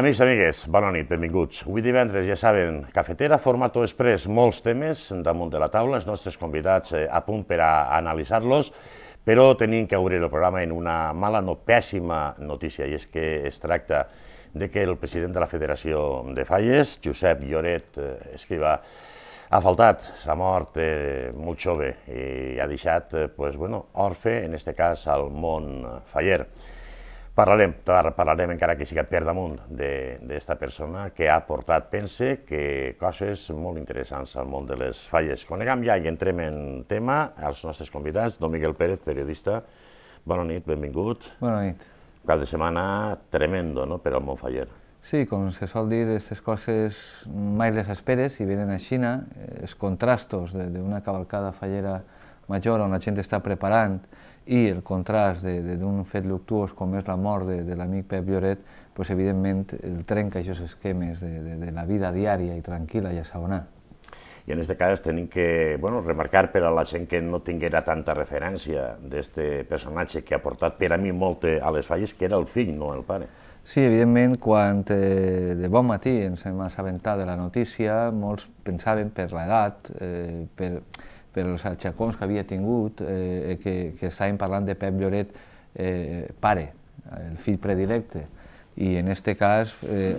Amics i amigues, bona nit, benvinguts. Avui divendres, ja saben, cafetera, formato express, molts temes damunt de la taula, els nostres convidats eh, a punt per a analitzar-los, però tenim que obrir el programa en una mala, no pèssima notícia, i és que es tracta de que el president de la Federació de Falles, Josep Lloret eh, Escriva, Escrivà, ha faltat, s'ha mort eh, molt jove i ha deixat eh, pues, bueno, orfe, en aquest cas, al món faller. Parlarem, parlarem encara que siga per damunt d'esta persona que ha portat, pense, que coses molt interessants al món de les falles. Conegam ja i entrem en tema als nostres convidats. Don Miguel Pérez, periodista. Bona nit, benvingut. Bona nit. Cap de setmana tremendo no?, per al món faller. Sí, com se sol dir, aquestes coses mai les esperes i venen a Xina. Eh, els contrastos d'una cavalcada fallera major on la gent està preparant i el contrast d'un fet luctuós com és la mort de, de l'amic Pep Lloret, pues, evidentment el trenca aquests esquemes de, de, de la vida diària i tranquil·la i assaonada. I en aquest cas tenim que bueno, remarcar per a la gent que no tinguera tanta referència d'aquest personatge que ha portat per a mi molt eh, a les falles, que era el fill, no el pare. Sí, evidentment, quan eh, de bon matí ens hem assabentat de la notícia, molts pensaven per l'edat, eh, per, pels aixacons que havia tingut, eh, eh, que, que estàvem parlant de Pep Lloret, eh, pare, el fill predilecte, i en aquest cas eh,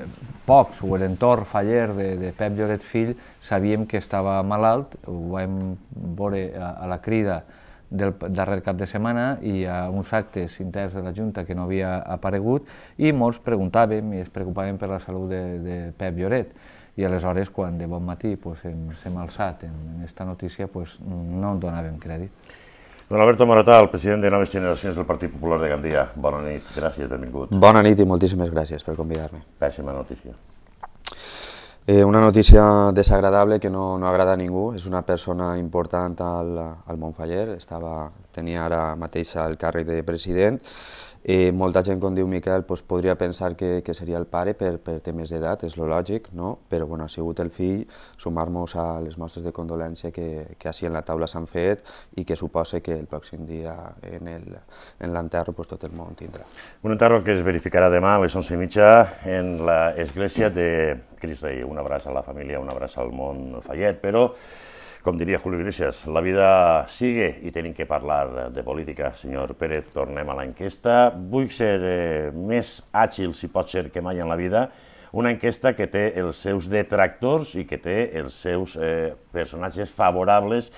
pocs o l'entorn faller de, de Pep Lloret fill sabíem que estava malalt, ho vam veure a, a la crida del darrer cap de setmana i a uns actes interns de la Junta que no havia aparegut i molts preguntàvem i es preocupaven per la salut de, de Pep Lloret i aleshores quan de bon matí pues, ens hem alçat en, en esta notícia pues, no en donàvem crèdit. Don Alberto Moratà, el president de Noves Generacions del Partit Popular de Gandia. Bona nit, gràcies, benvingut. Bona nit i moltíssimes gràcies per convidar-me. Pèssima notícia. Eh, una notícia desagradable que no, no agrada a ningú, és una persona important al, al Montfaller, estava, tenia ara mateix el càrrec de president, Eh, molta gent, com diu Miquel, doncs podria pensar que, que seria el pare per, per temes d'edat, és lo lògic, no? però bueno, ha sigut el fill, sumar-nos a les mostres de condolència que, que així en la taula s'han fet i que suposa que el pròxim dia en l'enterro doncs, tot el món tindrà. Un enterro que es verificarà demà a les 11.30 en l'església de Cris Rei. Un abraç a la família, un abraç al món Fallet, però com diria Julio Iglesias, la vida sigue i tenim que parlar de política. Senyor Pérez, tornem a l'enquesta. Vull ser eh, més àgil, si pot ser, que mai en la vida. Una enquesta que té els seus detractors i que té els seus eh, personatges favorables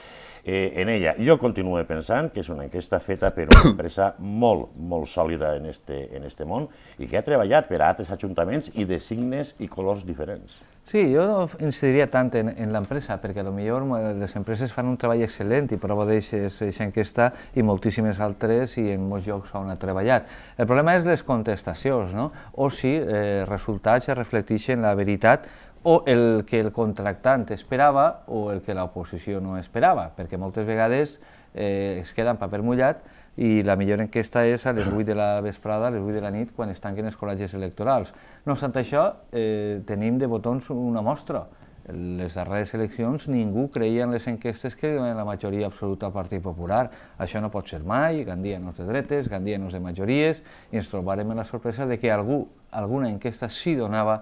eh, en ella. Jo continuo pensant que és una enquesta feta per una empresa molt, molt sòlida en este, en este món i que ha treballat per a altres ajuntaments i de signes i colors diferents. Sí, jo no incidiria tant en, en l'empresa, perquè a lo millor les empreses fan un treball excel·lent i prova d'aquesta enquesta i moltíssimes altres i en molts llocs on ha treballat. El problema és les contestacions, no? o si eh, resultats es reflecteixen la veritat o el que el contractant esperava o el que l'oposició no esperava, perquè moltes vegades eh, es queda en paper mullat i la millor enquesta és a les 8 de la vesprada, a les 8 de la nit, quan es tanquen els col·legis electorals. No obstant això, eh, tenim de botons una mostra. Les darreres eleccions ningú creia en les enquestes que donen la majoria absoluta al Partit Popular. Això no pot ser mai, Gandia no és de dretes, Gandia no és de majories, i ens trobarem en la sorpresa de que algú, alguna enquesta sí donava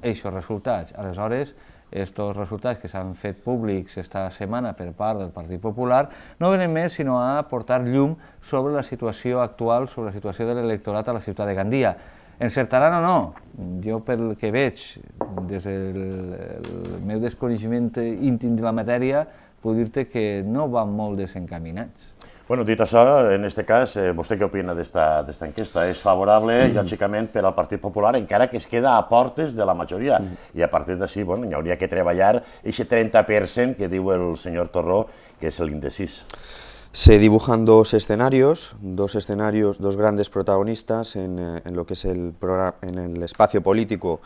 aquests resultats. Aleshores, Estos resultats que s'han fet públics esta setmana per part del Partit Popular no venen més sinó a portar llum sobre la situació actual, sobre la situació de l'electorat a la ciutat de Gandia. Encertaran o no? Jo pel que veig, des del el meu desconeixement íntim de la matèria, puc dir-te que no van molt desencaminats. Bueno, dit això, en aquest cas, eh, vostè què opina d'esta enquesta? És favorable, lògicament, per al Partit Popular, encara que es queda a portes de la majoria. Mm. I a partir d'ací, bueno, hi hauria que treballar aquest 30% que diu el senyor Torró, que és l'indecís. Se dibujan dos escenarios, dos escenarios, dos grandes protagonistas en, eh, en lo que es el, en el espacio político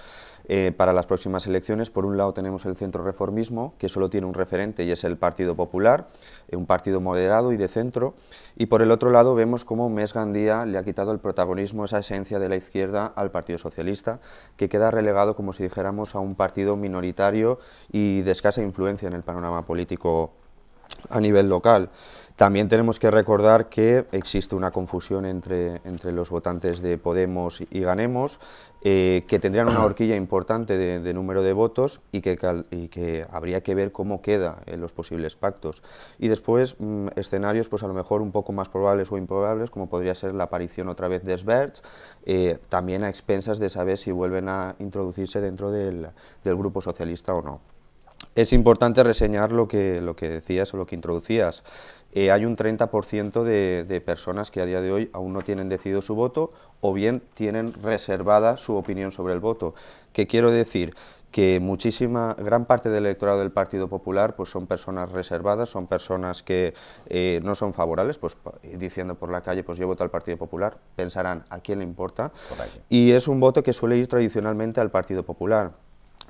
Eh, para las próximas elecciones. Por un lado tenemos el centro reformismo, que solo tiene un referente y es el Partido Popular, eh, un partido moderado y de centro, y por el otro lado vemos cómo Mes Gandía le ha quitado el protagonismo, esa esencia de la izquierda al Partido Socialista, que queda relegado, como si dijéramos, a un partido minoritario y de escasa influencia en el panorama político a nivel local. También tenemos que recordar que existe una confusión entre, entre los votantes de Podemos y Ganemos, eh, que tendrían una horquilla importante de, número de votos y que, que, habría que ver cómo queda en los posibles pactos. Y después mm, escenarios pues a lo mejor un poco más probables o improbables, como podría ser la aparición otra vez de Sverge, eh, también a expensas de saber si vuelven a introducirse dentro del grupo socialista o no. Es importante reseñar lo que, lo que decías o lo que introducías. Eh, hay un 30% de, de, personas que a día de hoy aún no tienen decidido su voto o bien tienen reservada su opinión sobre el voto. ¿Qué quiero decir? que muchísima, gran parte del electorado del Partido Popular pues son personas reservadas, son personas que eh, no son favorables, pues diciendo por la calle, pues yo voto al Partido Popular, pensarán, ¿a quién le importa? Y es un voto que suele ir tradicionalmente al Partido Popular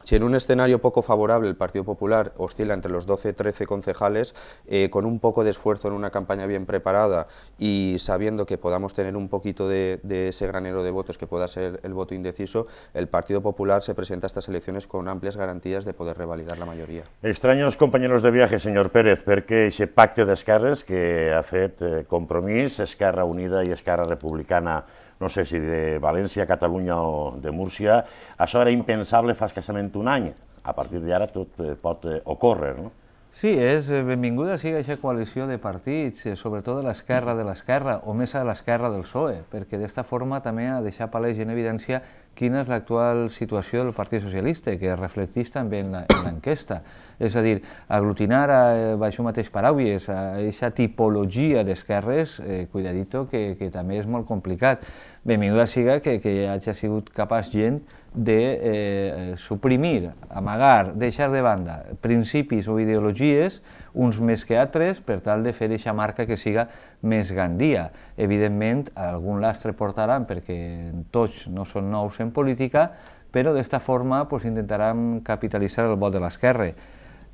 si en un escenario poco favorable el Partido Popular oscila entre los 12-13 concejales, eh, con un poco de esfuerzo en una campaña bien preparada y sabiendo que podamos tener un poquito de, ese granero de votos que pueda ser el voto indeciso, el Partido Popular se presenta a estas elecciones con amplias garantías de poder revalidar la mayoría. Extraños compañeros de viaje, señor Pérez, ver ese pacte d'esquerres que ha fet eh, Compromís, Escarra Unida y Escarra Republicana no sé si de València, Catalunya o de Múrcia, això era impensable fa escassament un any. A partir d'ara tot eh, pot eh, ocórrer, no? Sí, és eh, benvinguda sigui aquesta coalició de partits, eh, sobretot de l'esquerra de l'esquerra, o més a l'esquerra del PSOE, perquè d'esta forma també ha deixat palès i en evidència quina és l'actual situació del Partit Socialista, que es reflecteix també en l'enquesta. És a dir, aglutinar a, eh, baixo mateix paraules, a aquesta tipologia d'esquerres, eh, cuidadito, que, que també és molt complicat. Benvinguda siga que, que hagi sigut capaç gent de eh, suprimir, amagar, deixar de banda principis o ideologies, uns més que altres, per tal de fer aquesta marca que siga més gandia. Evidentment, algun lastre portaran perquè tots no són nous en política, però d'aquesta forma pues, intentaran capitalitzar el vot de l'esquerra.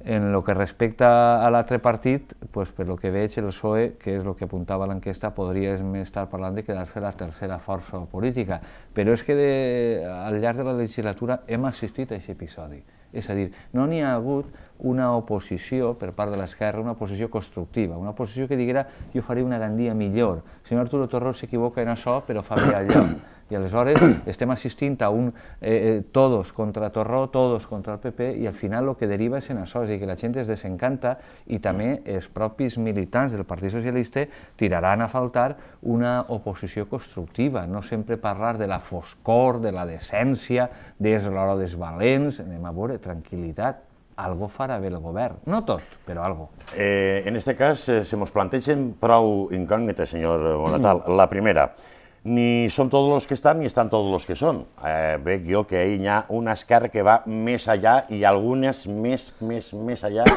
En el que respecta a l'altre partit, pues, per lo que veig, el PSOE, que és el que apuntava l'enquesta, podria estar parlant de quedar-se la tercera força política. Però és que de, al llarg de la legislatura hem assistit a aquest episodi. És a dir, no n'hi ha hagut una oposició per part de l'esquerra, una oposició constructiva, una oposició que diguera jo faré una Gandia millor. El senyor Arturo Torró s'equivoca en això, però fa bé allò. I aleshores estem assistint a un eh, eh, todos contra Torró, todos contra el PP, i al final el que deriva és en això, és que la gent es desencanta i també mm. els propis militants del Partit Socialista tiraran a faltar una oposició constructiva, no sempre parlar de la foscor, de la decència, des l'hora dels valents, anem a veure, tranquil·litat, algo farà bé el govern. No tot, però algo. Eh, en aquest cas, eh, se mos plantegen prou incògnites, senyor Bonatal. La primera, ni son tots els que estan ni estan tots els que són. Eh, veig jo que hi ha una esquerra que va més allà i algunes més, més, més allà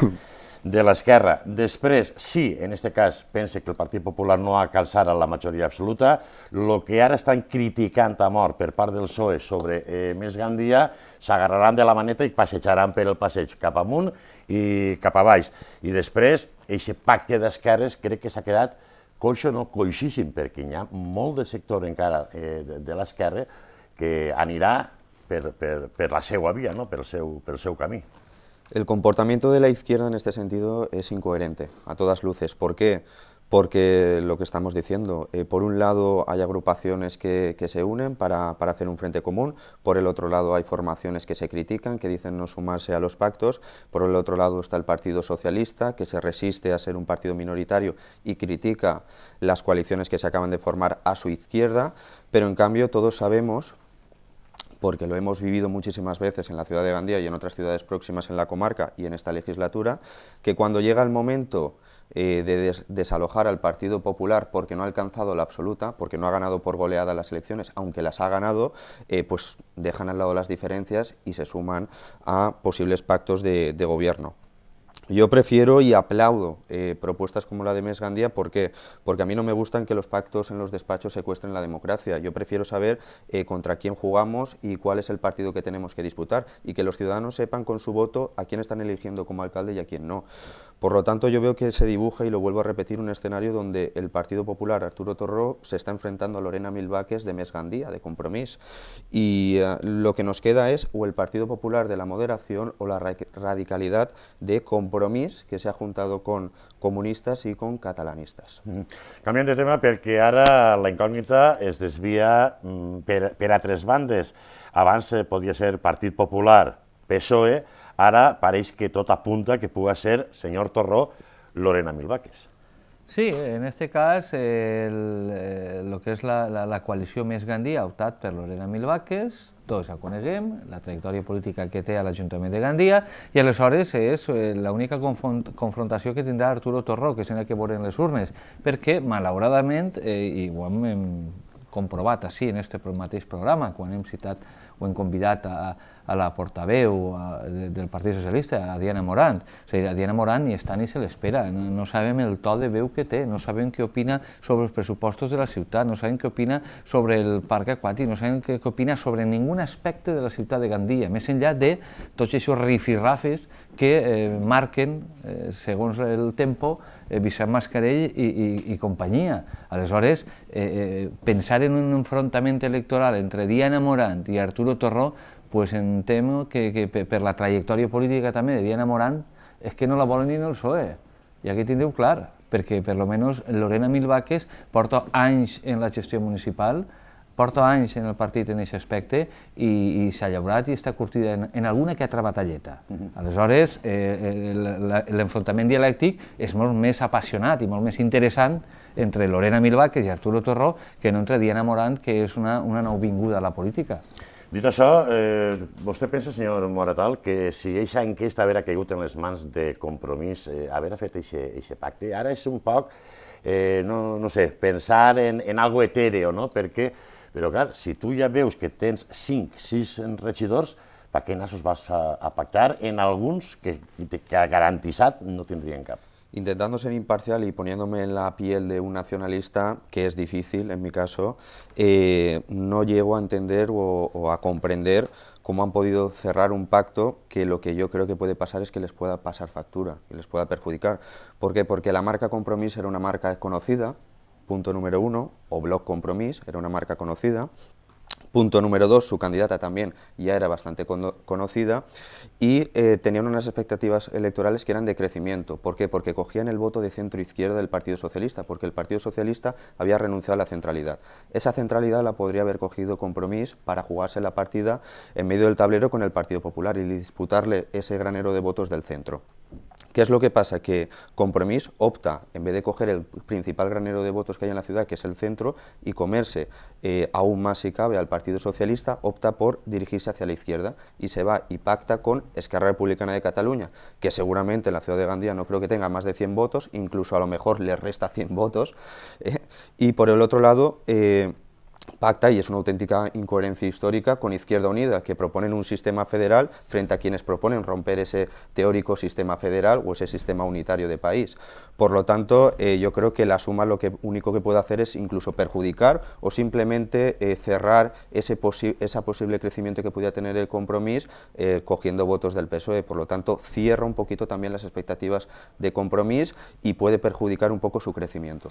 de l'esquerra. Després, sí, en aquest cas, pense que el Partit Popular no ha calçat a la majoria absoluta. El que ara estan criticant a mort per part del PSOE sobre eh, Més Gandia, s'agarraran de la maneta i passejaran per el passeig cap amunt i cap a baix. I després, aquest pacte d'esquerres crec que s'ha quedat coixa no coixíssim, perquè hi ha molt de sector encara eh, de, las l'esquerra que anirà per, per, per la seva via, no? el seu, per seu camí. El comportamiento de la izquierda en este sentido es incoherente, a todas luces. ¿Por qué? porque lo que estamos diciendo, eh, por un lado hay agrupaciones que, se unen para, hacer un frente común, por el otro lado hay formaciones que se critican, que dicen no sumarse a los pactos, por el otro lado está el Partido Socialista, que se resiste a ser un partido minoritario y critica las coaliciones que se acaban de formar a su izquierda, pero en cambio todos sabemos porque lo hemos vivido muchísimas veces en la ciudad de Gandía y en otras ciudades próximas en la comarca y en esta legislatura, que cuando llega el momento eh, de desalojar al Partido Popular porque no ha alcanzado la absoluta, porque no ha ganado por goleada las elecciones, aunque las ha ganado, eh, pues dejan al lado las diferencias y se suman a posibles pactos de gobierno. Yo prefiero y aplaudo eh, propuestas como la de Mes Gandía, ¿por Porque a mí no me gustan que los pactos en los despachos secuestren la democracia. Yo prefiero saber eh, contra quién jugamos y cuál es el partido que tenemos que disputar y que los ciudadanos sepan con su voto a quién están eligiendo como alcalde y a quién no. Por lo tanto, yo veo que se dibuja, y lo vuelvo a repetir, un escenario donde el Partido Popular, Arturo Torró, se está enfrentando a Lorena Milváquez de Mes Gandía, de Compromís. Y eh, lo que nos queda es o el Partido Popular de la moderación o la radicalidad de Compromís Compromís, que s'ha juntat con comunistas y con catalanistas. Canviant de tema perquè ara la incògnita es desvia mm, per, per a tres bandes. Abans eh, podia ser Partit Popular, PSOE, ara pareix que tot apunta que puga ser senyor Torró, Lorena Milvaques. Sí, en aquest cas el, eh, lo que és la, la, la coalició Més Gandia ha optat per Lorena Milvaques, tots ja coneguem, la trajectòria política que té a l'Ajuntament de Gandia, i aleshores és eh, l'única confrontació que tindrà Arturo Torró, que serà que veurem les urnes, perquè malauradament, eh, i ho hem, hem comprovat així en aquest mateix programa, quan hem citat hem convidat a, a la portaveu a, de, del Partit Socialista, a Diana Morant. O sigui, a Diana Morant ni està ni se l'espera, no, no sabem el to de veu que té, no sabem què opina sobre els pressupostos de la ciutat, no sabem què opina sobre el parc aquàtic, no sabem què, què opina sobre ningun aspecte de la ciutat de Gandia, més enllà de tots aquests rifirrafes que eh, marquen, eh, segons el tempo, Eh, Vicent Mascarell i, i, i companyia. Aleshores, eh, eh, pensar en un enfrontament electoral entre Diana Morant i Arturo Torró, pues em temo que, que per la trajectòria política també de Diana Morant és que no la volen ni en el PSOE. I aquí tindreu clar, perquè per lo menos Lorena Milvaques porta anys en la gestió municipal porta anys en el partit en aquest aspecte i, i s'ha llaurat i està curtida en, en alguna que altra batalleta. Uh mhm. -huh. Aleshores, eh, eh l'enfrontament dialèctic és molt més apassionat i molt més interessant entre Lorena Milbaques i Arturo Torró que no entre Diana Morant, que és una, una nouvinguda a la política. Dit això, eh, vostè pensa, senyor Moratal, que si eixa enquesta haver caigut en les mans de compromís, eh, haver fet aquest pacte, ara és un poc, eh, no, no sé, pensar en, en algo etèreo, no? perquè Pero claro, si tú ya veus que tens 5, 6 ¿para qué què nassos vas a, pactar en algunos que, que no tindrien cap? intentando ser imparcial y poniéndome en la piel de un nacionalista, que es difícil en mi caso, eh, no llego a entender o, a comprender cómo han podido cerrar un pacto que lo que yo creo que puede pasar es que les pueda pasar factura y les pueda perjudicar. ¿Por qué? Porque la marca Compromís era una marca conocida, Punto número uno, o Bloc Compromís, era una marca conocida. Punto número dos, su candidata también ya era bastante conocida y eh, tenían unas expectativas electorales que eran de crecimiento. ¿Por qué? Porque cogían el voto de centro izquierda del Partido Socialista, porque el Partido Socialista había renunciado a la centralidad. Esa centralidad la podría haber cogido Compromís para jugarse la partida en medio del tablero con el Partido Popular y disputarle ese granero de votos del centro. ¿Qué es lo que pasa? Que Compromís opta, en vez de coger el principal granero de votos que hay en la ciudad, que es el centro, y comerse eh, aún más si cabe al Partido Socialista, opta por dirigirse hacia la izquierda y se va y pacta con Esquerra Republicana de Cataluña, que seguramente en la ciudad de Gandía no creo que tenga más de 100 votos, incluso a lo mejor le resta 100 votos, eh, y por el otro lado... Eh, pacta, y es una auténtica incoherencia histórica, con Izquierda Unida, que proponen un sistema federal frente a quienes proponen romper ese teórico sistema federal o ese sistema unitario de país. Por lo tanto, eh, yo creo que la suma lo que único que puede hacer es incluso perjudicar o simplemente eh, cerrar ese esa posible crecimiento que pudiera tener el compromiso eh, cogiendo votos del PSOE. Por lo tanto, cierra un poquito también las expectativas de compromiso y puede perjudicar un poco su crecimiento.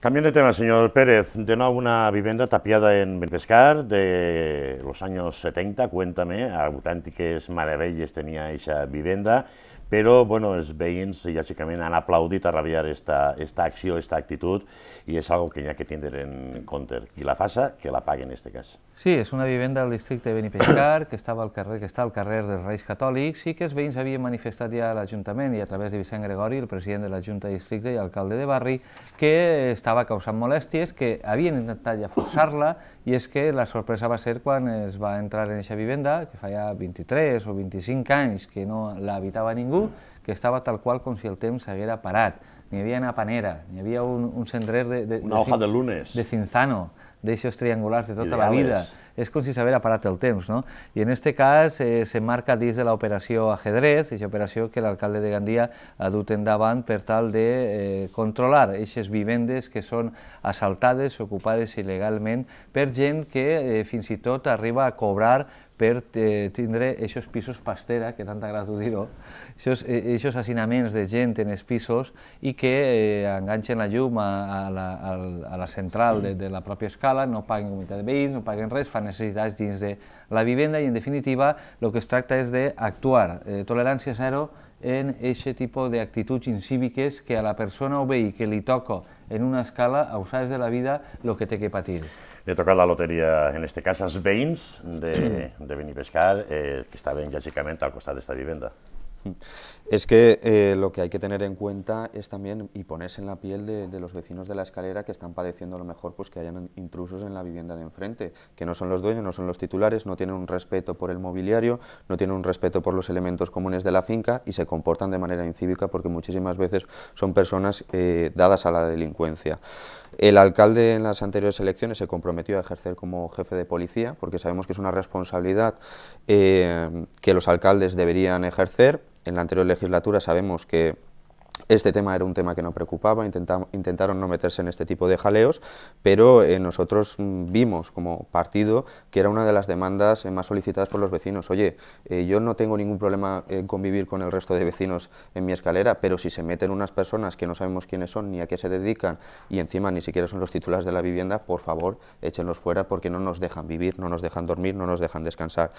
Cambiando de tema, señor Pérez, de una vivienda tapiada criada en Benpescar de los años 70, cuéntame, auténticas maravillas tenía esa vivienda, però bueno, els veïns lògicament han aplaudit a rabiar esta, esta acció, esta actitud, i és algo que hi ha que tindre en compte. I la faça, que la paguen, en aquest cas. Sí, és una vivenda del districte de Benipescar, que, estava al carrer, que està al carrer dels Reis Catòlics, i que els veïns havien manifestat ja a l'Ajuntament i a través de Vicent Gregori, el president de la Junta de Districte i alcalde de barri, que estava causant molèsties, que havien intentat ja forçar-la, i és que la sorpresa va ser quan es va entrar en aquesta vivenda, que fa ja 23 o 25 anys que no l'habitava ningú, algú que estava tal qual com si el temps s'haguera parat. N'hi havia una panera, n'hi havia un, un cendrer de, de, una hoja de, de lunes. de cinzano, d'aixos triangulars de tota Ideales. la vida. És com si s'haguera parat el temps, no? I en aquest cas eh, s'emmarca dins de l'operació Ajedrez, aquesta operació que l'alcalde de Gandia ha dut endavant per tal de eh, controlar aquestes vivendes que són assaltades, ocupades il·legalment per gent que eh, fins i tot arriba a cobrar per eh, tindre aquests pisos pastera, que tant t'agrada dir-ho, aquests eh, assinaments de gent en els pisos i que eh, enganxen la llum a, a, la, a la central de, de la pròpia escala, no paguen comunitat de veïns, no paguen res, fan necessitats dins de la vivenda i en definitiva el que es tracta és d'actuar, eh, tolerància zero en aquest tipus d'actituds incíviques que a la persona o veí que li toca en una escala a usades de la vida el que té que patir. de tocar la lotería, en este caso, a Sveins, de, de eh, que eh, que ya chicamente al de esta vivienda. Es que lo que hay que tener en cuenta es también y ponerse en la piel de, los vecinos de la escalera que están padeciendo a lo mejor pues que hayan intrusos en la vivienda de enfrente, que no son los dueños, no son los titulares, no tienen un respeto por el mobiliario, no tienen un respeto por los elementos comunes de la finca y se comportan de manera incívica porque muchísimas veces son personas eh, dadas a la delincuencia. El alcalde en las anteriores elecciones se comprometió a ejercer como jefe de policía, porque sabemos que es una responsabilidad eh, que los alcaldes deberían ejercer. En la anterior legislatura sabemos que este tema era un tema que no preocupaba, intentaron no meterse en este tipo de jaleos, pero eh, nosotros mm, vimos como partido que era una de las demandas eh, más solicitadas por los vecinos. Oye, eh, yo no tengo ningún problema en convivir con el resto de vecinos en mi escalera, pero si se meten unas personas que no sabemos quiénes son ni a qué se dedican y encima ni siquiera son los titulares de la vivienda, por favor, échenlos fuera porque no nos dejan vivir, no nos dejan dormir, no nos dejan descansar.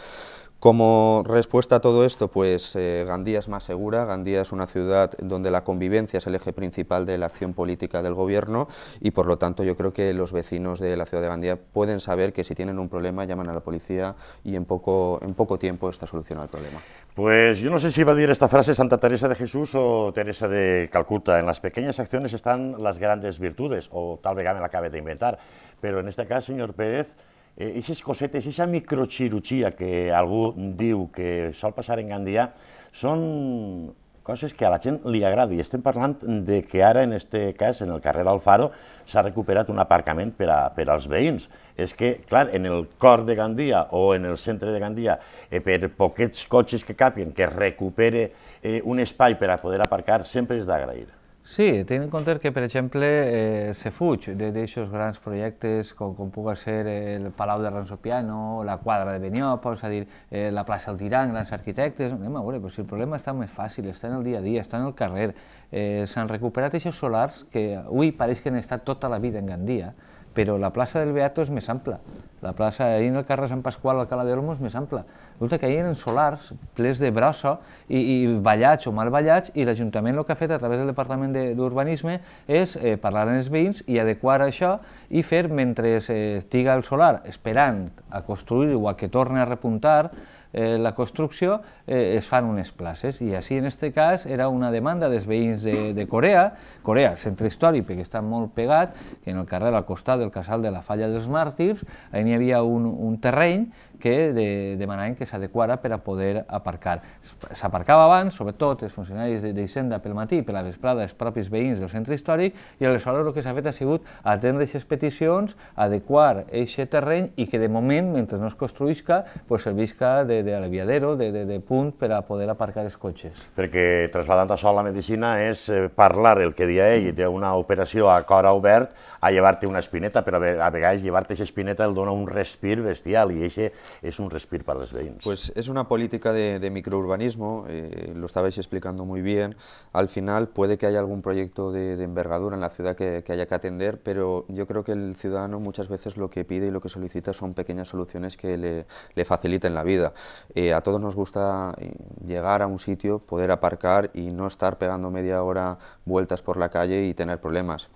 Como respuesta a todo esto, pues Gandía es más segura, Gandía es una ciudad donde la convivencia es el eje principal de la acción política del gobierno y por lo tanto yo creo que los vecinos de la ciudad de Gandía pueden saber que si tienen un problema llaman a la policía y en poco, en poco tiempo está solucionado el problema. Pues yo no sé si iba a decir esta frase Santa Teresa de Jesús o Teresa de Calcuta. En las pequeñas acciones están las grandes virtudes, o tal vez me la acabe de inventar. Pero en este caso, señor Pérez, esos eh, esas cosetes, esa microchiruchía que algún diu que sol pasar en Gandía son... coses que a la gent li agradi. Estem parlant de que ara, en aquest cas, en el carrer Alfaro, s'ha recuperat un aparcament per, a, per als veïns. És que, clar, en el cor de Gandia o en el centre de Gandia, eh, per poquets cotxes que capien, que recupere eh, un espai per a poder aparcar, sempre és d'agrair. Sí, tenint en compte que, per exemple, eh, se fuig d'aquests grans projectes com, com puga ser el Palau de Ransopiano, la quadra de Beniopa, és a dir, eh, la plaça del Tirant, grans arquitectes... Anem a veure, però si el problema està més fàcil, està en el dia a dia, està en el carrer. Eh, S'han recuperat aquests solars que avui pareix que han estat tota la vida en Gandia, però la plaça del Beato és més ampla. La plaça en el carrer Sant Pasqual, al Cala d'Olmos, és més ampla resulta que hi eren solars plens de brossa i, i ballats o mal ballats i l'Ajuntament el que ha fet a través del Departament d'Urbanisme és eh, parlar amb els veïns i adequar això i fer mentre eh, estiga el solar esperant a construir o a que torni a repuntar eh, la construcció eh, es fan unes places i així en aquest cas era una demanda dels veïns de, de Corea, Corea, centre històric perquè està molt pegat, que en el carrer al costat del casal de la Falla dels Màrtirs, hi havia un, un terreny que de, demanaven que s'adequara per a poder aparcar. S'aparcava abans, sobretot els funcionaris d'Hisenda pel matí per la vesprada els propis veïns del centre històric i aleshores el que s'ha fet ha sigut atendre aquestes peticions, adequar aquest terreny i que de moment, mentre no es construïsca, pues, servisca de, de aliviadero, de, de, de punt per a poder aparcar els cotxes. Perquè trasladant a sol la medicina és eh, parlar el que dia ell d'una operació a cor obert a llevar-te una espineta, però a vegades llevar-te aquesta espineta el dona un respir bestial i eixe es un respiro para los Pues es una política de, microurbanismo, eh, lo estabais explicando muy bien. Al final puede que haya algún proyecto de, envergadura en la ciudad que, haya que atender, pero yo creo que el ciudadano muchas veces lo que pide y lo que solicita son pequeñas soluciones que le, faciliten la vida. Eh, a todos nos gusta eh, llegar a un sitio, poder aparcar y no estar pegando media hora vueltas por la calle y tener problemas.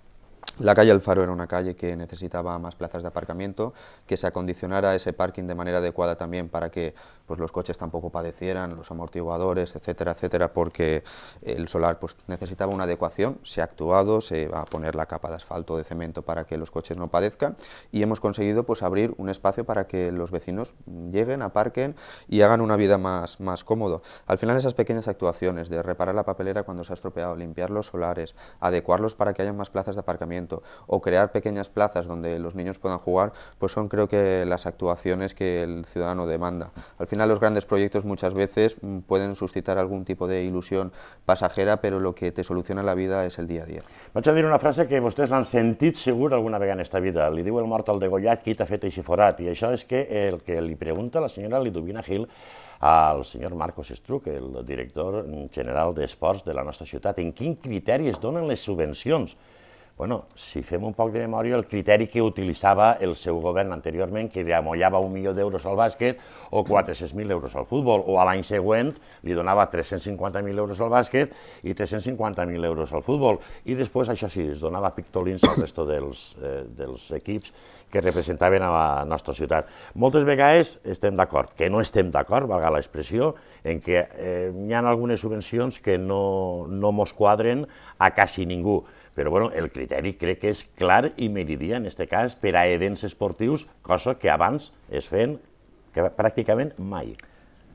La calle Alfaro era una calle que necesitaba más plazas de aparcamiento, que se acondicionara ese parking de manera adecuada también para que pues los coches tampoco padecieran, los amortiguadores, etcétera, etcétera, porque el solar pues, necesitaba una adecuación, se ha actuado, se va a poner la capa de asfalto, de cemento para que los coches no padezcan y hemos conseguido pues, abrir un espacio para que los vecinos lleguen, aparquen y hagan una vida más, más cómodo. Al final esas pequeñas actuaciones de reparar la papelera cuando se ha estropeado, limpiar los solares, adecuarlos para que haya más plazas de aparcamiento o crear pequeñas plazas donde los niños puedan jugar, pues son creo que las actuaciones que el ciudadano demanda. Al final los grandes proyectos muchas veces mm, pueden suscitar algún tipo de ilusión pasajera, pero lo que te soluciona la vida es el día a día. Vaig a dir una frase que ustedes han sentido seguro alguna vez en esta vida. le digo el mortal de degollat quita t'ha y així forat, y eso es que el que le pregunta la señora Liduvina Gil al señor Marcos Estruc, el director general de sports de la nuestra ciudad en qué criterios es donen les Bueno, si fem un poc de memòria, el criteri que utilitzava el seu govern anteriorment, que li amollava un milió d'euros al bàsquet o 400.000 euros al futbol, o a l'any següent li donava 350.000 euros al bàsquet i 350.000 euros al futbol, i després, això sí, es donava pictolins al resto dels, eh, dels equips que representaven a la nostra ciutat. Moltes vegades estem d'acord, que no estem d'acord, valga l'expressió, en que eh, hi ha algunes subvencions que no, no mos quadren a quasi ningú. Però bueno, el criteri crec que és clar i meridià, en aquest cas, per a events esportius, cosa que abans es feien que pràcticament mai.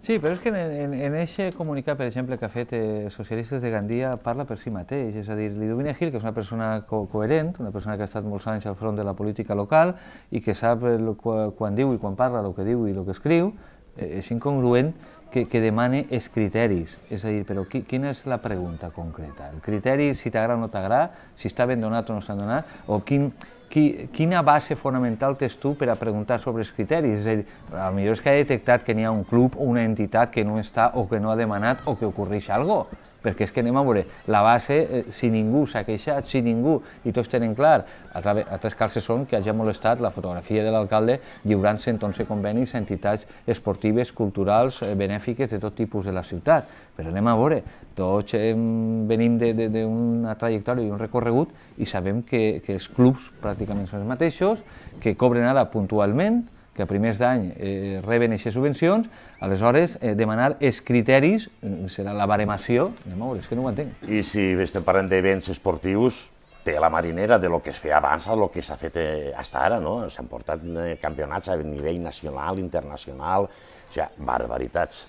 Sí, però és que en, en, en aquest comunicat, per exemple, que ha fet eh, Socialistes de Gandia, parla per si mateix. És a dir, Lidovina Gil, que és una persona co coherent, una persona que ha estat molts anys al front de la política local i que sap el, quan diu i quan parla el que diu i el que escriu, eh, és incongruent que, que demane els criteris. És a dir, però qui, quina és la pregunta concreta? El criteri, si t'agrada o no t'agrada, si està ben donat o no està donat, o quin, qui, quina base fonamental tens tu per a preguntar sobre els criteris? És a dir, millor és que ha detectat que n'hi ha un club o una entitat que no està o que no ha demanat o que ocorreix alguna cosa perquè és que anem a veure, la base, eh, si ningú s'ha queixat, si ningú, i tots tenen clar, altres calces són que hagi molestat la fotografia de l'alcalde lliurant-se en 11 convenis a entitats esportives, culturals, eh, benèfiques de tot tipus de la ciutat. Però anem a veure, tots hem, eh, venim d'una trajectòria i un recorregut i sabem que, que els clubs pràcticament són els mateixos, que cobren ara puntualment, que a primers d'any eh, reben aquestes subvencions, aleshores eh, demanar els criteris, eh, serà la baremació, veure, és que no ho entenc. I si estem parlant d'events esportius, té la marinera de lo que es feia abans a lo que s'ha fet fins eh, ara, no? S'han portat eh, campionats a nivell nacional, internacional, o sigui, barbaritats.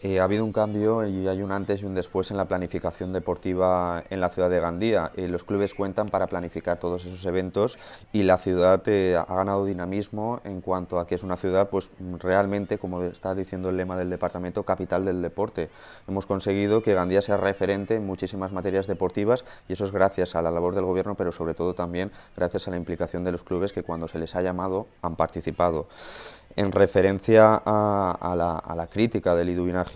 Eh, ha habido un cambio y hay un antes y un después en la planificación deportiva en la ciudad de Gandía. Eh, los clubes cuentan para planificar todos esos eventos y la ciudad eh, ha ganado dinamismo en cuanto a que es una ciudad, pues realmente, como está diciendo el lema del departamento, capital del deporte. Hemos conseguido que Gandía sea referente en muchísimas materias deportivas y eso es gracias a la labor del gobierno, pero sobre todo también gracias a la implicación de los clubes que cuando se les ha llamado han participado. En referencia a, la, crítica del idubinaje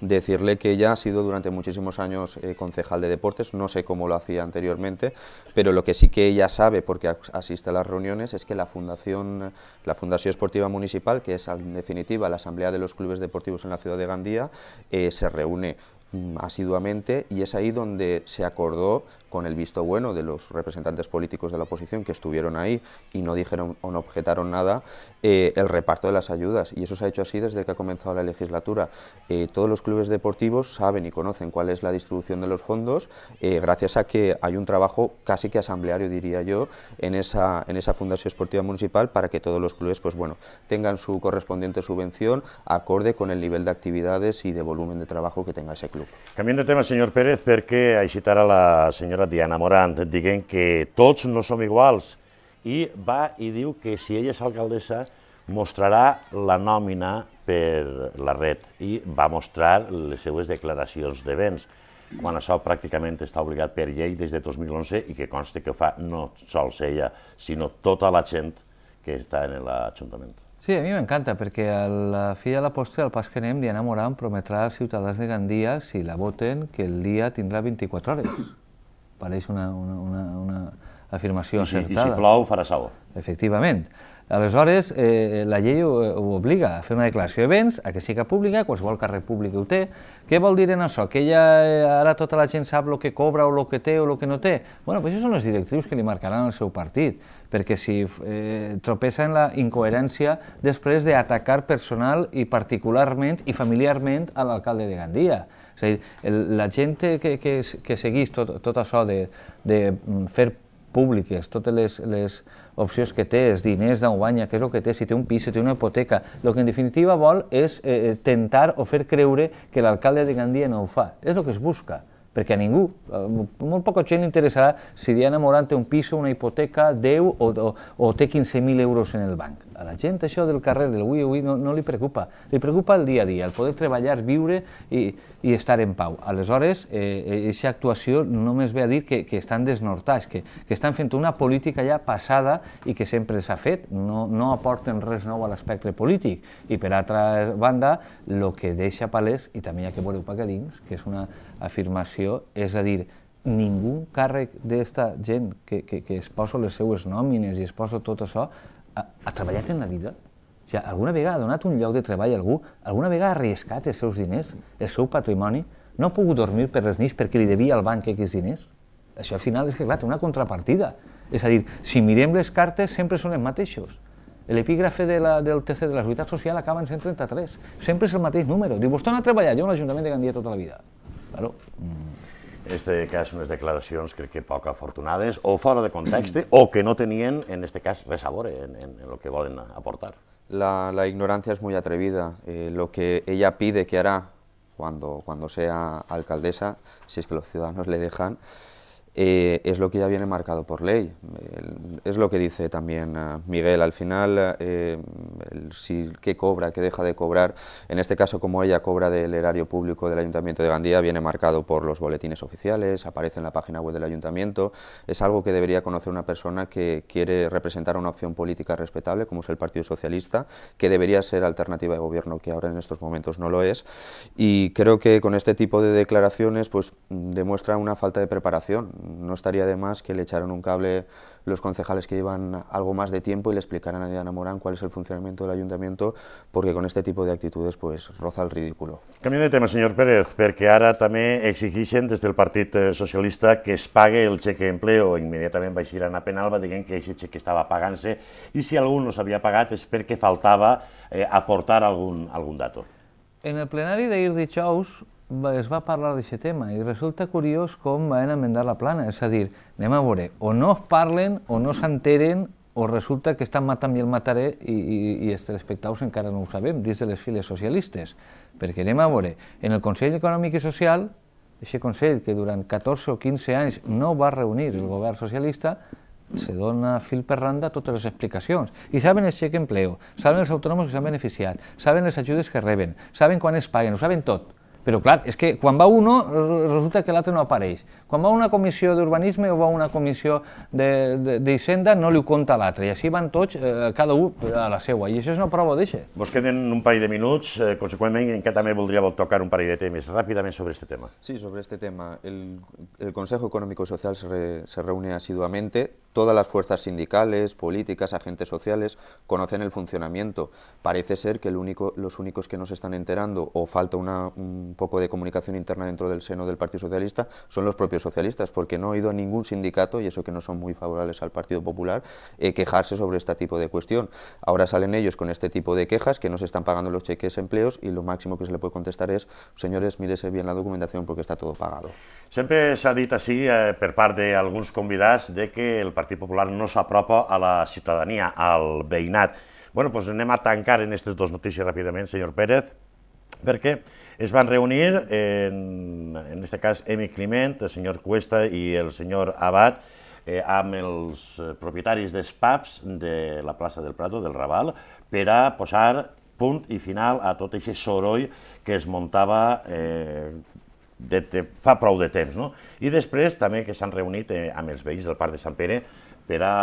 decirle que ella ha sido durante muchísimos años eh, concejal de deportes, no sé cómo lo hacía anteriormente, pero lo que sí que ella sabe, porque asiste a las reuniones, es que la Fundación, la Fundación Esportiva Municipal, que es en definitiva la Asamblea de los Clubes Deportivos en la ciudad de Gandía, eh, se reúne mm, asiduamente y es ahí donde se acordó con el visto bueno de los representantes políticos de la oposición que estuvieron ahí y no dijeron o no objetaron nada, eh, el reparto de las ayudas. Y eso se ha hecho así desde que ha comenzado la legislatura. Eh, todos los clubes deportivos saben y conocen cuál es la distribución de los fondos, eh, gracias a que hay un trabajo casi que asambleario, diría yo, en esa, en esa Fundación Esportiva Municipal para que todos los clubes pues, bueno, tengan su correspondiente subvención acorde con el nivel de actividades y de volumen de trabajo que tenga ese club. Cambiando de tema, señor Pérez, ¿por qué a la señora senyora Diana Morant, dient que tots no som iguals i va i diu que si ella és alcaldessa mostrarà la nòmina per la red i va mostrar les seues declaracions de béns quan això pràcticament està obligat per llei des de 2011 i que consta que fa no sols ella, sinó tota la gent que està en l'Ajuntament. Sí, a mi m'encanta, perquè a la fi de la postre el pas que anem, Diana Morant prometrà als ciutadans de Gandia, si la voten, que el dia tindrà 24 hores pareix una, una, una, una afirmació I si, acertada. I si plou, farà sau. Efectivament. Aleshores, eh, la llei ho, ho obliga a fer una declaració de béns, a que siga pública, qualsevol carrer públic ho té. Què vol dir en això? Que ja eh, ara tota la gent sap el que cobra o el que té o el que no té? Bueno, pues això són les directrius que li marcaran al seu partit, perquè si eh, tropeça en la incoherència després d'atacar personal i particularment i familiarment a l'alcalde de Gandia és a dir, el, la gent que, que, que seguís tot, tot això de, de mm, fer públiques, totes les, les opcions que té, els diners d'on guanya, què és el que té, si té un pis, si té una hipoteca, el que en definitiva vol és eh, eh tentar o fer creure que l'alcalde de Gandia no ho fa. És el que es busca perquè a ningú, eh, molt poca gent li interessarà si Diana Morant té un pis, una hipoteca, 10 o, o, o té 15.000 euros en el banc a la gent això del carrer, del avui avui, no, no li preocupa. Li preocupa el dia a dia, el poder treballar, viure i, i estar en pau. Aleshores, eh, eh actuació només ve a dir que, que estan desnortats, que, que estan fent una política ja passada i que sempre s'ha fet, no, no aporten res nou a l'espectre polític. I per altra banda, el que deixa palès, i també hi ha que veureu per dins, que és una afirmació, és a dir, ningú càrrec d'esta gent que, que, que es posa les seues nòmines i es posa tot això ha, ha treballat en la vida? O sigui, alguna vegada ha donat un lloc de treball a algú? Alguna vegada ha arriscat els seus diners, el seu patrimoni? No ha pogut dormir per les nits perquè li devia al banc aquests diners? Això al final és que, clar, té una contrapartida. És a dir, si mirem les cartes, sempre són els mateixos. L'epígrafe de la, del TC de la Seguretat Social acaba en 133. Sempre és el mateix número. Diu, vostè no ha treballat jo en l'Ajuntament de Gandia tota la vida. Claro, mm. este caso unas declaraciones creo que poco afortunadas o fuera de contexto o que no tenían en este caso resabores en, lo que valen aportar. La, la ignorancia es muy atrevida. Eh, lo que ella pide que hará cuando, cuando sea alcaldesa, si es que los ciudadanos le dejan, eh, es lo que ya viene marcado por ley. es lo que dice también eh, Miguel. Al final, eh, si, qué cobra, qué deja de cobrar, en este caso como ella cobra del erario público del Ayuntamiento de Gandía, viene marcado por los boletines oficiales, aparece en la página web del Ayuntamiento. Es algo que debería conocer una persona que quiere representar una opción política respetable, como es el Partido Socialista, que debería ser alternativa de gobierno, que ahora en estos momentos no lo es. Y creo que con este tipo de declaraciones pues, mm, demuestra una falta de preparación no estaría de más que le echaran un cable los concejales que llevan algo más de tiempo y le explicaran a Diana Morán cuál es el funcionamiento del ayuntamiento, porque con este tipo de actitudes pues roza el ridículo. Cambio de tema, señor Pérez, porque ahora también exigen desde el Partido eh, Socialista que es pague el de empleo. inmediatamente va ir a penal, penalba, digan que ese cheque estaba pagándose y si alguno no había pagat es porque faltaba eh, aportar algún, algún dato. En el plenari d'ahir dijous es va parlar d'aquest tema i resulta curiós com van amendar la plana, és a dir, anem a veure, o no es parlen, o no s'enteren, o resulta que estan matant i el mataré i, i, i els telespectadors encara no ho sabem, dins de les files socialistes. Perquè anem a veure, en el Consell Econòmic i Social, aquest Consell que durant 14 o 15 anys no va reunir el govern socialista, se dona fil per randa totes les explicacions. I saben el xec empleo, saben els autònoms que s'han beneficiat, saben les ajudes que reben, saben quan es paguen, ho saben tot però clar, és que quan va uno resulta que l'altre no apareix. Quan va una comissió d'urbanisme o va una comissió d'Hisenda no li ho conta l'altre i així van tots, eh, cada un a la seva i això és una prova d'eixa. Vos queden un parell de minuts, eh, conseqüentment en què també voldria tocar un parell de temes ràpidament sobre aquest tema. Sí, sobre aquest tema. El, el Consejo Económico Social se, re, se reúne asiduamente Todas las fuerzas sindicales, políticas, agentes sociales conocen el funcionamiento. Parece ser que los únicos que nos están enterando o falta un poco de comunicación interna dentro del seno del Partido Socialista son los propios socialistas, porque no ha ido ningún sindicato, y eso que no son muy favorables al Partido Popular, eh, quejarse sobre este tipo de cuestión. Ahora salen ellos con este tipo de quejas, que no se están pagando los cheques empleos y lo máximo que se le puede contestar es, señores, mírese bien la documentación porque está todo pagado. Siempre se ha dicho así eh, por parte de algunos convidados, de que el Partit Popular no s'apropa a la ciutadania, al veïnat. Bueno, doncs anem a tancar en aquestes dues notícies ràpidament, senyor Pérez, perquè es van reunir, en, en este cas, Emi Climent, el senyor Cuesta i el senyor Abad, eh, amb els eh, propietaris dels pubs de la plaça del Prato, del Raval, per a posar punt i final a tot aquest soroll que es muntava eh, de, de, fa prou de temps. No? I després també que s'han reunit eh, amb els veïns del Parc de Sant Pere per a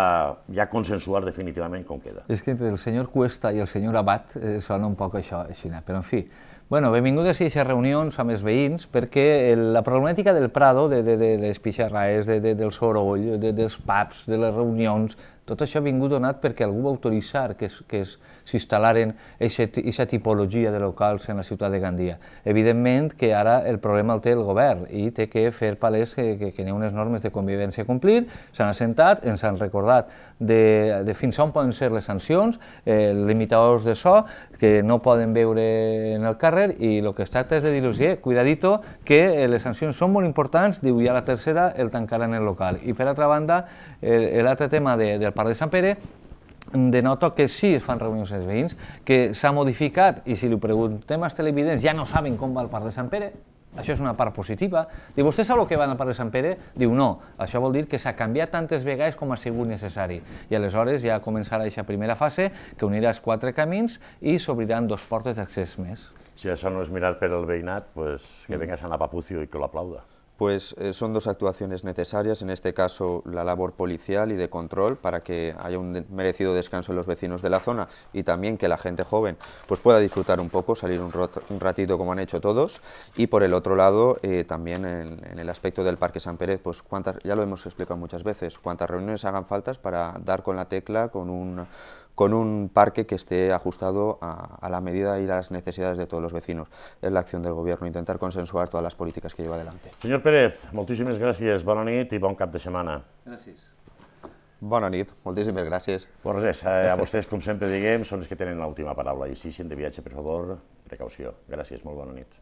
ja consensuar definitivament com queda. És que entre el senyor Cuesta i el senyor Abat eh, sona un poc això, així, però en fi, Bueno, benvingudes a aquestes reunions amb els veïns perquè el, la problemàtica del Prado, de, de, de les pixarraes, de, de, del soroll, de, dels pubs, de les reunions, tot això ha vingut donat perquè algú va autoritzar que, es, s'instal·laren aquesta tipologia de locals en la ciutat de Gandia. Evidentment que ara el problema el té el govern i té que fer palès que, que, que hi ha unes normes de convivència a complir, s'han assentat, ens han recordat de, de fins on poden ser les sancions, eh, limitadors de so, que no poden veure en el carrer i el que es tracta és de dir-los, eh, cuidadito, que eh, les sancions són molt importants, diu ja la tercera, el tancaran el local. I per altra banda, eh, l'altre tema de, del Parc de Sant Pere, denoto que sí es fan reunions els veïns, que s'ha modificat, i si li preguntem als televidents ja no saben com va el Parc de Sant Pere, això és una part positiva. Diu, vostè sap el que va al Parc de Sant Pere? Diu, no, això vol dir que s'ha canviat tantes vegades com ha sigut necessari. I aleshores ja començarà aquesta primera fase, que unirà els quatre camins i s'obriran dos portes d'accés més. Si això no és mirar per al veïnat, pues que mm. vinga a Sant Apapucio i que l'aplauda. pues eh, son dos actuaciones necesarias, en este caso la labor policial y de control para que haya un merecido descanso en los vecinos de la zona y también que la gente joven pues pueda disfrutar un poco, salir un, ratito como han hecho todos y por el otro lado eh, también en, el aspecto del Parque San Pérez, pues ya lo hemos explicado muchas veces, cuántas reuniones hagan faltas para dar con la tecla, con un con un parque que esté ajustado a, a, la medida y a las necesidades de todos los vecinos. Es la acción del Gobierno, intentar consensuar todas las políticas que lleva adelante. Señor Pérez, moltíssimes gràcies, bona nit i bon cap de setmana. Gràcies. Bona nit, moltíssimes gràcies. Pues res, eh, a vostès, com sempre diguem, són els que tenen l'última paraula. I si sent de viatge, per favor, precaució. Gràcies, molt bona nit.